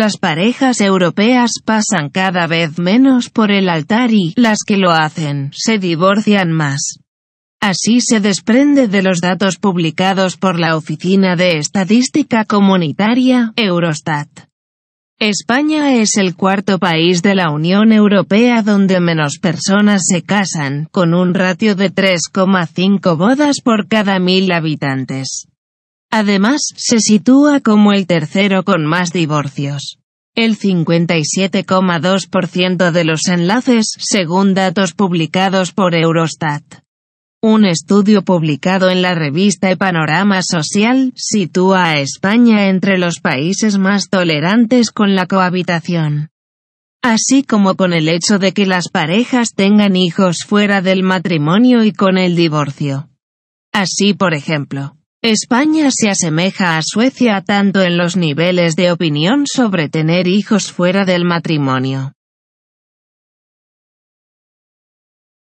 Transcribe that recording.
Las parejas europeas pasan cada vez menos por el altar y, las que lo hacen, se divorcian más. Así se desprende de los datos publicados por la Oficina de Estadística Comunitaria, Eurostat. España es el cuarto país de la Unión Europea donde menos personas se casan, con un ratio de 3,5 bodas por cada mil habitantes. Además, se sitúa como el tercero con más divorcios. El 57,2% de los enlaces, según datos publicados por Eurostat. Un estudio publicado en la revista Panorama Social, sitúa a España entre los países más tolerantes con la cohabitación. Así como con el hecho de que las parejas tengan hijos fuera del matrimonio y con el divorcio. Así por ejemplo. España se asemeja a Suecia tanto en los niveles de opinión sobre tener hijos fuera del matrimonio